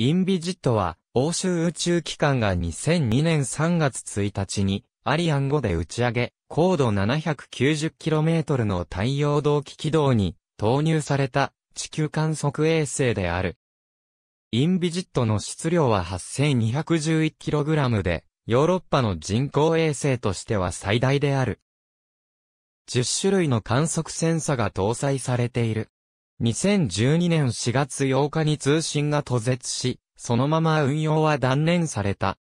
インビジットは、欧州宇宙機関が2002年3月1日に、アリアン5で打ち上げ、高度 790km の太陽同期軌道に投入された地球観測衛星である。インビジットの質量は 8211kg で、ヨーロッパの人工衛星としては最大である。10種類の観測センサが搭載されている。2012年4月8日に通信が途絶し、そのまま運用は断念された。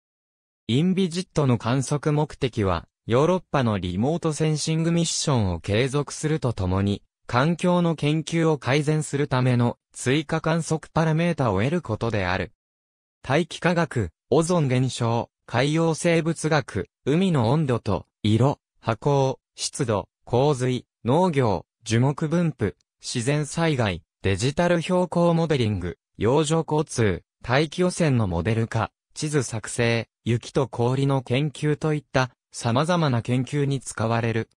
インビジットの観測目的は、ヨーロッパのリモートセンシングミッションを継続するとともに、環境の研究を改善するための追加観測パラメータを得ることである。大気化学、オゾン現象、海洋生物学、海の温度と、色、波高、湿度、洪水、農業、樹木分布、自然災害、デジタル標高モデリング、洋上交通、大気汚染のモデル化、地図作成、雪と氷の研究といった様々な研究に使われる。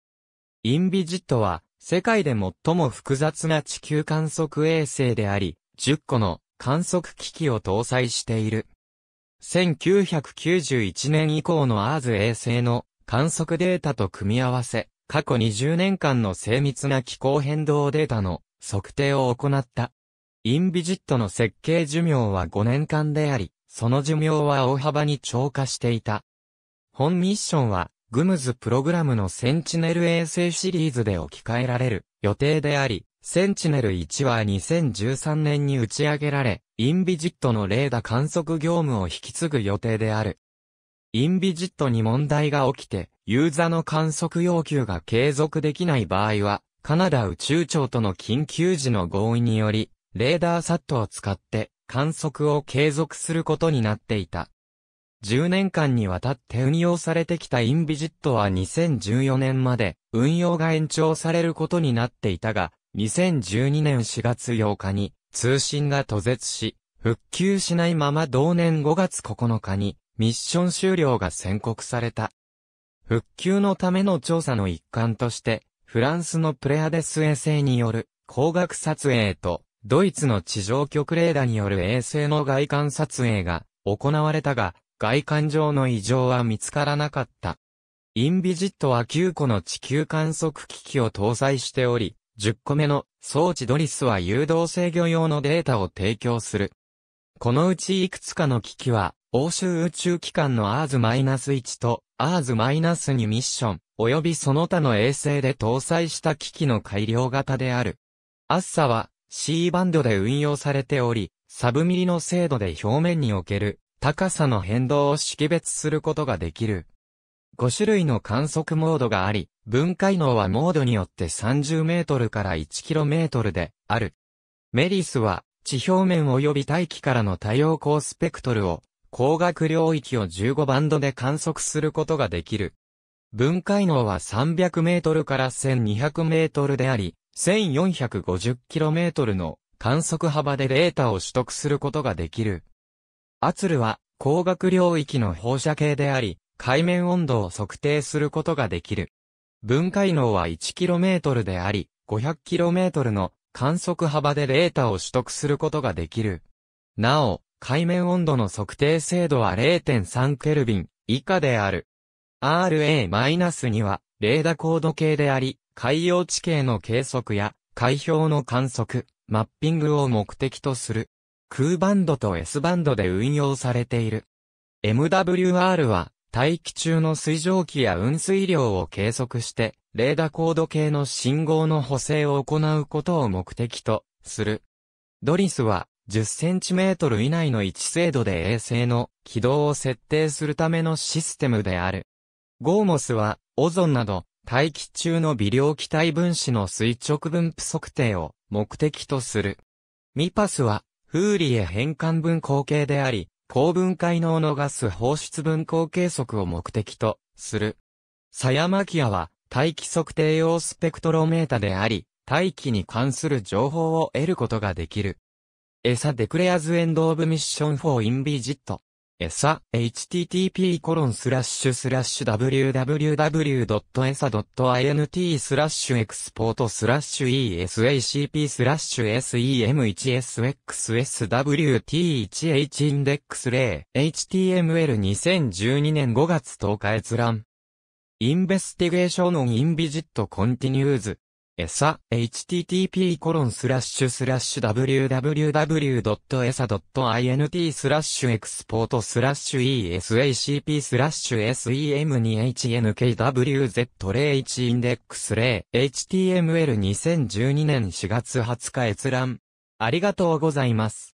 インビジットは世界で最も複雑な地球観測衛星であり、10個の観測機器を搭載している。1991年以降のアーズ衛星の観測データと組み合わせ、過去20年間の精密な気候変動データの測定を行った。インビジットの設計寿命は5年間であり、その寿命は大幅に超過していた。本ミッションは、グムズプログラムのセンチネル衛星シリーズで置き換えられる予定であり、センチネル1は2013年に打ち上げられ、インビジットのレーダ観測業務を引き継ぐ予定である。インビジットに問題が起きて、ユーザの観測要求が継続できない場合は、カナダ宇宙庁との緊急時の合意により、レーダーサットを使って観測を継続することになっていた。10年間にわたって運用されてきたインビジットは2014年まで運用が延長されることになっていたが、2012年4月8日に通信が途絶し、復旧しないまま同年5月9日にミッション終了が宣告された。復旧のための調査の一環として、フランスのプレアデス衛星による光学撮影と、ドイツの地上局レーダーによる衛星の外観撮影が行われたが、外観上の異常は見つからなかった。インビジットは9個の地球観測機器を搭載しており、10個目の装置ドリスは誘導制御用のデータを提供する。このうちいくつかの機器は欧州宇宙機関のアーズ -1 とアーズ -2 ミッション、及びその他の衛星で搭載した機器の改良型である。アッサは C バンドで運用されており、サブミリの精度で表面における高さの変動を識別することができる。5種類の観測モードがあり、分解能はモードによって30メートルから1キロメートルである。メリスは地表面及び大気からの太陽光スペクトルを光学領域を15バンドで観測することができる。分解能は300メートルから1200メートルであり、1450キロメートルの観測幅でデータを取得することができる。圧ルは光学領域の放射系であり、海面温度を測定することができる。分解能は1トルであり、5 0 0トルの観測幅でデータを取得することができる。なお、海面温度の測定精度は0.3ケルビン以下である。RA-2 は、レーダ高度計であり、海洋地形の計測や、海氷の観測、マッピングを目的とする。空バンドと S バンドで運用されている。MWR は、大気中の水蒸気や運水量を計測して、レーダ高度計の信号の補正を行うことを目的とする。ドリスは、10cm 以内の位置精度で衛星の軌道を設定するためのシステムである。ゴーモスは、オゾンなど、大気中の微量気体分子の垂直分布測定を目的とする。ミパスは、フーリエ変換分光計であり、高分解能のガス放出分光計測を目的とする。サヤマキアは、大気測定用スペクトロメータであり、大気に関する情報を得ることができる。エサデクレアズエンドオブミッションフォーインビジット。エサ、http コロンスラッシュスラッシュ www.esa.int スラッシュエクスポートスラッシュ esacp スラッシュ sem1sxswt1h インデックス0 html2012 年5月10日閲覧。インベスティゲーションオンインビジットコンティニューズ。エサ、http://www.esa.int コロンススララッッシシュュスラッシュエクスポートスラッシュ esacp スラッシュ s e m 2 h n k w z 0 1インデックス0 html2012 年4月20日閲覧。ありがとうございます。